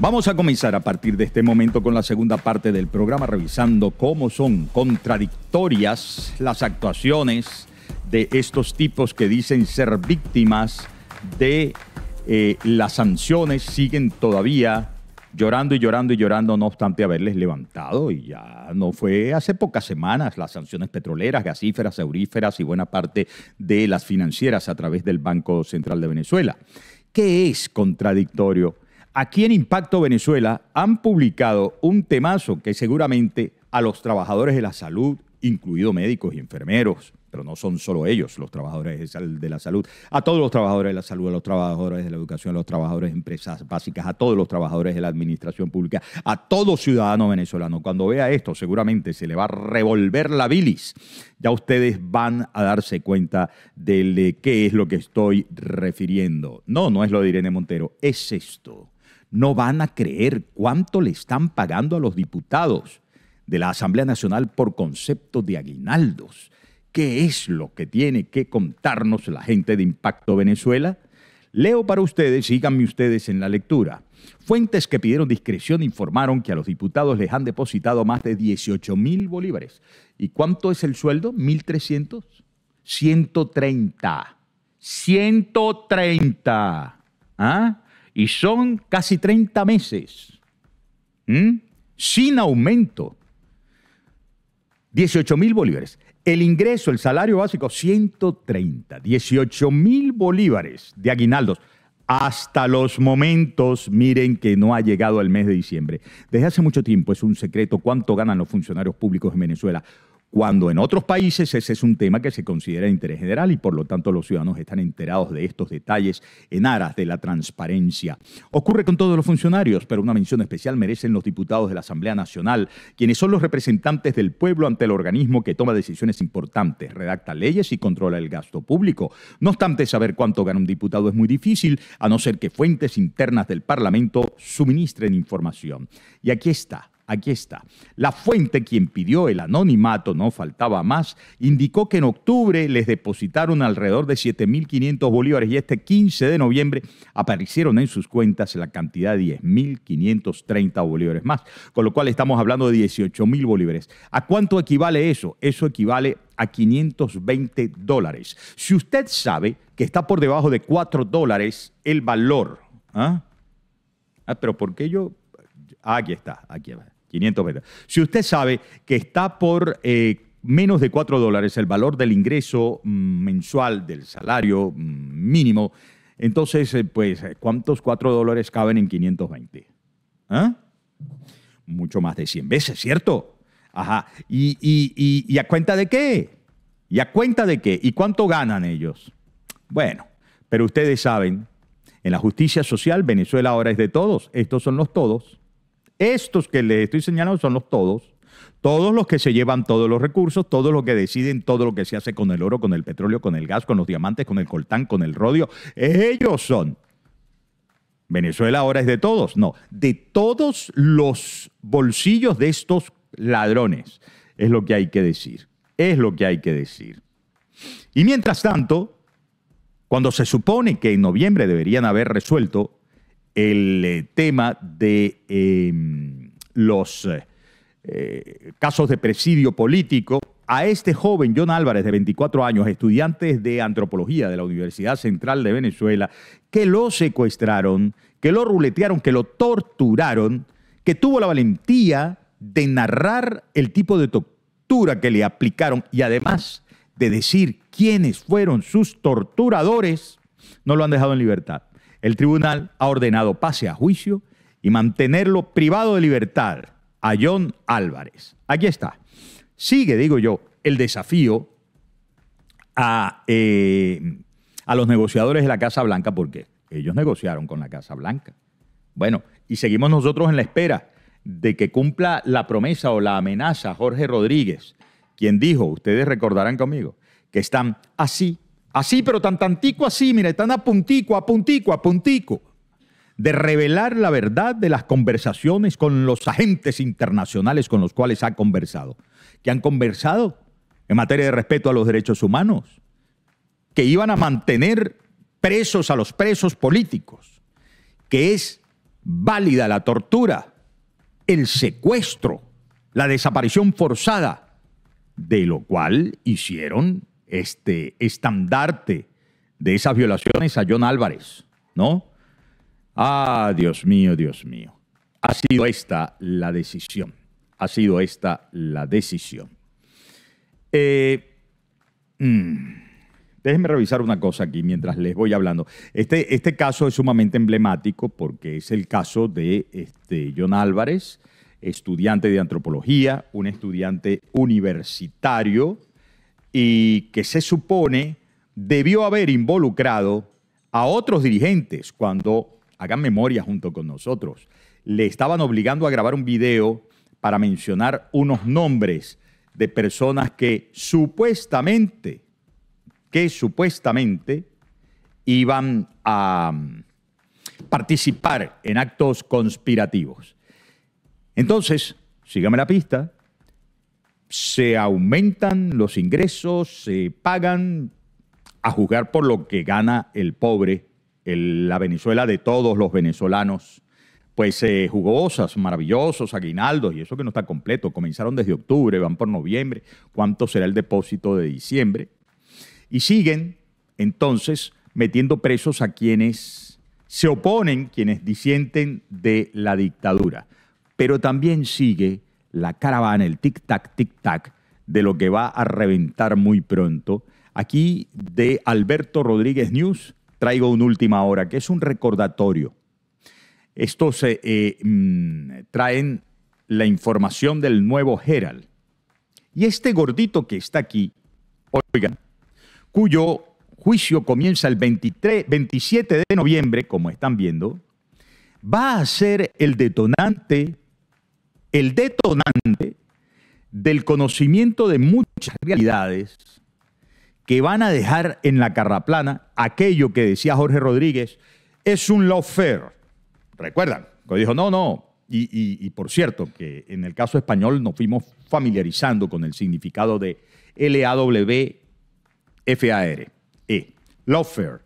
Vamos a comenzar a partir de este momento con la segunda parte del programa, revisando cómo son contradictorias las actuaciones de estos tipos que dicen ser víctimas de eh, las sanciones, siguen todavía llorando y llorando y llorando, no obstante haberles levantado, y ya no fue hace pocas semanas, las sanciones petroleras, gasíferas, auríferas y buena parte de las financieras a través del Banco Central de Venezuela. ¿Qué es contradictorio? Aquí en Impacto Venezuela han publicado un temazo que seguramente a los trabajadores de la salud, incluidos médicos y enfermeros, pero no son solo ellos los trabajadores de la salud, a todos los trabajadores de la salud, a los trabajadores de la educación, a los trabajadores de empresas básicas, a todos los trabajadores de la administración pública, a todo ciudadano venezolano. Cuando vea esto, seguramente se le va a revolver la bilis. Ya ustedes van a darse cuenta de qué es lo que estoy refiriendo. No, no es lo de Irene Montero, es esto no van a creer cuánto le están pagando a los diputados de la Asamblea Nacional por concepto de aguinaldos. ¿Qué es lo que tiene que contarnos la gente de Impacto Venezuela? Leo para ustedes, síganme ustedes en la lectura. Fuentes que pidieron discreción informaron que a los diputados les han depositado más de 18 mil bolívares. ¿Y cuánto es el sueldo? ¿1.300? 130. 130. ¿Ah? y son casi 30 meses sin aumento. 18 mil bolívares. El ingreso, el salario básico, 130. 18 mil bolívares de aguinaldos. Hasta los momentos, miren que no ha llegado al mes de diciembre. Desde hace mucho tiempo es un secreto cuánto ganan los funcionarios públicos en Venezuela cuando en otros países ese es un tema que se considera de interés general y por lo tanto los ciudadanos están enterados de estos detalles en aras de la transparencia. Ocurre con todos los funcionarios, pero una mención especial merecen los diputados de la Asamblea Nacional, quienes son los representantes del pueblo ante el organismo que toma decisiones importantes, redacta leyes y controla el gasto público. No obstante, saber cuánto gana un diputado es muy difícil, a no ser que fuentes internas del Parlamento suministren información. Y aquí está Aquí está. La fuente, quien pidió el anonimato, no faltaba más, indicó que en octubre les depositaron alrededor de 7.500 bolívares y este 15 de noviembre aparecieron en sus cuentas la cantidad de 10.530 bolívares más, con lo cual estamos hablando de 18.000 bolívares. ¿A cuánto equivale eso? Eso equivale a 520 dólares. Si usted sabe que está por debajo de 4 dólares el valor, ¿ah? Ah, pero ¿por qué yo? Ah, aquí está, aquí está. Si usted sabe que está por eh, menos de 4 dólares el valor del ingreso mm, mensual del salario mm, mínimo, entonces, eh, pues, ¿cuántos 4 dólares caben en 520? ¿Ah? Mucho más de 100 veces, ¿cierto? Ajá. ¿Y, y a cuenta de qué? ¿Y a cuenta de qué? ¿Y cuánto ganan ellos? Bueno, pero ustedes saben, en la justicia social Venezuela ahora es de todos. Estos son los todos. Estos que les estoy señalando son los todos, todos los que se llevan todos los recursos, todos los que deciden todo lo que se hace con el oro, con el petróleo, con el gas, con los diamantes, con el coltán, con el rodio, ellos son. Venezuela ahora es de todos, no, de todos los bolsillos de estos ladrones, es lo que hay que decir, es lo que hay que decir. Y mientras tanto, cuando se supone que en noviembre deberían haber resuelto el eh, tema de em, los eh, casos de presidio político. A este joven, John Álvarez, de 24 años, estudiante de antropología de la Universidad Central de Venezuela, que lo secuestraron, que lo ruletearon, que lo torturaron, que tuvo la valentía de narrar el tipo de tortura que le aplicaron y además de decir quiénes fueron sus torturadores, no lo han dejado en libertad el tribunal ha ordenado pase a juicio y mantenerlo privado de libertad a John Álvarez. Aquí está. Sigue, digo yo, el desafío a, eh, a los negociadores de la Casa Blanca porque ellos negociaron con la Casa Blanca. Bueno, y seguimos nosotros en la espera de que cumpla la promesa o la amenaza Jorge Rodríguez, quien dijo, ustedes recordarán conmigo, que están así Así, pero tan tantico así, mira, tan apuntico, puntico, a puntico, a puntico de revelar la verdad de las conversaciones con los agentes internacionales con los cuales ha conversado, que han conversado en materia de respeto a los derechos humanos, que iban a mantener presos a los presos políticos, que es válida la tortura, el secuestro, la desaparición forzada, de lo cual hicieron este, estandarte de esas violaciones a John Álvarez, ¿no? Ah, Dios mío, Dios mío. Ha sido esta la decisión. Ha sido esta la decisión. Eh, mm, déjenme revisar una cosa aquí mientras les voy hablando. Este, este, caso es sumamente emblemático porque es el caso de este, John Álvarez, estudiante de antropología, un estudiante universitario y que se supone debió haber involucrado a otros dirigentes cuando, hagan memoria junto con nosotros, le estaban obligando a grabar un video para mencionar unos nombres de personas que supuestamente, que supuestamente iban a mm, participar en actos conspirativos. Entonces, sígame la pista, se aumentan los ingresos, se pagan, a juzgar por lo que gana el pobre, la Venezuela de todos los venezolanos, pues eh, jugosas, maravillosos, aguinaldos, y eso que no está completo, comenzaron desde octubre, van por noviembre, cuánto será el depósito de diciembre, y siguen entonces metiendo presos a quienes se oponen, quienes disienten de la dictadura, pero también sigue la caravana, el tic-tac, tic-tac de lo que va a reventar muy pronto. Aquí de Alberto Rodríguez News traigo una última hora, que es un recordatorio. Esto eh, eh mm, traen la información del nuevo Herald. Y este gordito que está aquí, oigan, cuyo juicio comienza el 23, 27 de noviembre, como están viendo, va a ser el detonante el detonante del conocimiento de muchas realidades que van a dejar en la carraplana aquello que decía Jorge Rodríguez, es un lawfare. ¿Recuerdan? Cuando dijo, no, no. Y, por cierto, que en el caso español nos fuimos familiarizando con el significado de L-A-W-F-A-R. E. e. Lawfare.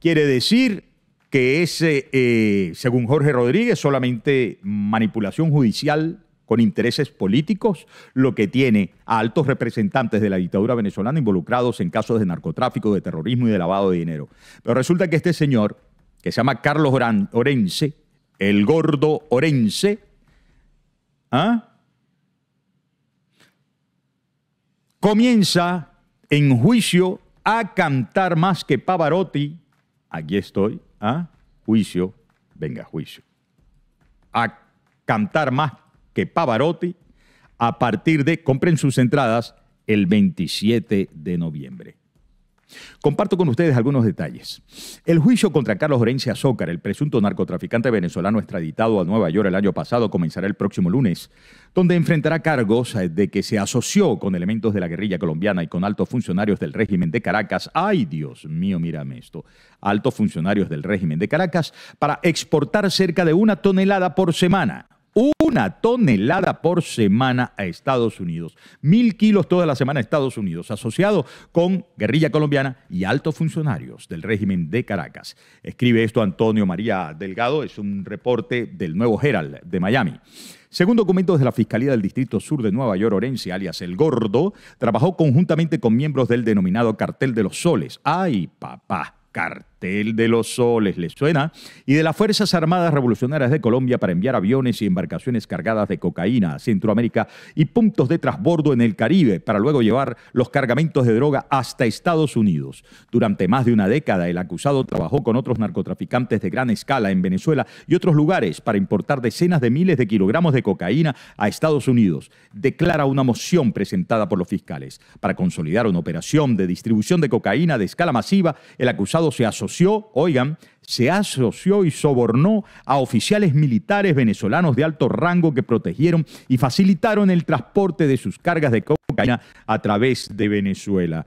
Quiere decir que ese, eh, según Jorge Rodríguez, solamente manipulación judicial con intereses políticos, lo que tiene a altos representantes de la dictadura venezolana involucrados en casos de narcotráfico, de terrorismo y de lavado de dinero. Pero resulta que este señor, que se llama Carlos Orense, el gordo Orense, ¿ah? comienza en juicio a cantar más que Pavarotti. Aquí estoy, ¿ah? juicio, venga, juicio. A cantar más que Pavarotti a partir de, compren sus entradas, el 27 de noviembre. Comparto con ustedes algunos detalles. El juicio contra Carlos Orencia Azócar, el presunto narcotraficante venezolano extraditado a Nueva York el año pasado, comenzará el próximo lunes, donde enfrentará cargos eh, de que se asoció con elementos de la guerrilla colombiana y con altos funcionarios del régimen de Caracas. ¡Ay, Dios mío, mírame esto! Altos funcionarios del régimen de Caracas para exportar cerca de una tonelada por semana una tonelada por semana a Estados Unidos. Mil kilos toda la semana a Estados Unidos, asociado con guerrilla colombiana y altos funcionarios del régimen de Caracas. Escribe esto Antonio María Delgado, es un reporte del nuevo Herald de Miami. Según documentos de la Fiscalía del Distrito Sur de Nueva York, Orense, alias El Gordo, trabajó conjuntamente con miembros del denominado Cartel de los Soles. ¡Ay, papá! Cartel el de los Soles, ¿les suena? Y de las Fuerzas Armadas Revolucionarias de Colombia para enviar aviones y embarcaciones cargadas de cocaína a Centroamérica y puntos de transbordo en el Caribe para luego llevar los cargamentos de droga hasta Estados Unidos. Durante más de una década, el acusado trabajó con otros narcotraficantes de gran escala en Venezuela y otros lugares para importar decenas de miles de kilogramos de cocaína a Estados Unidos. Declara una moción presentada por los fiscales. Para consolidar una operación de distribución de cocaína de escala masiva, el acusado se asoció oigan, se asoció y sobornó a oficiales militares venezolanos de alto rango que protegieron y facilitaron el transporte de sus cargas de cocaína a través de Venezuela.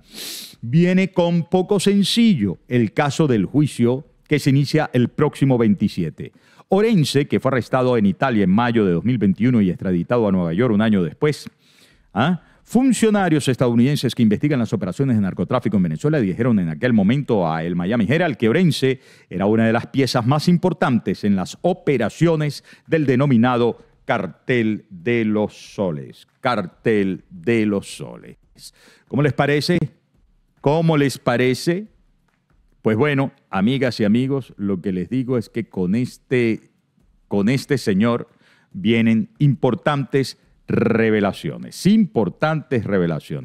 Viene con poco sencillo el caso del juicio que se inicia el próximo 27. Orense, que fue arrestado en Italia en mayo de 2021 y extraditado a Nueva York un año después, ¿ah? Funcionarios estadounidenses que investigan las operaciones de narcotráfico en Venezuela dijeron en aquel momento a El Miami Herald que Orense era una de las piezas más importantes en las operaciones del denominado Cartel de los Soles. Cartel de los Soles. ¿Cómo les parece? ¿Cómo les parece? Pues bueno, amigas y amigos, lo que les digo es que con este, con este señor vienen importantes revelaciones, importantes revelaciones.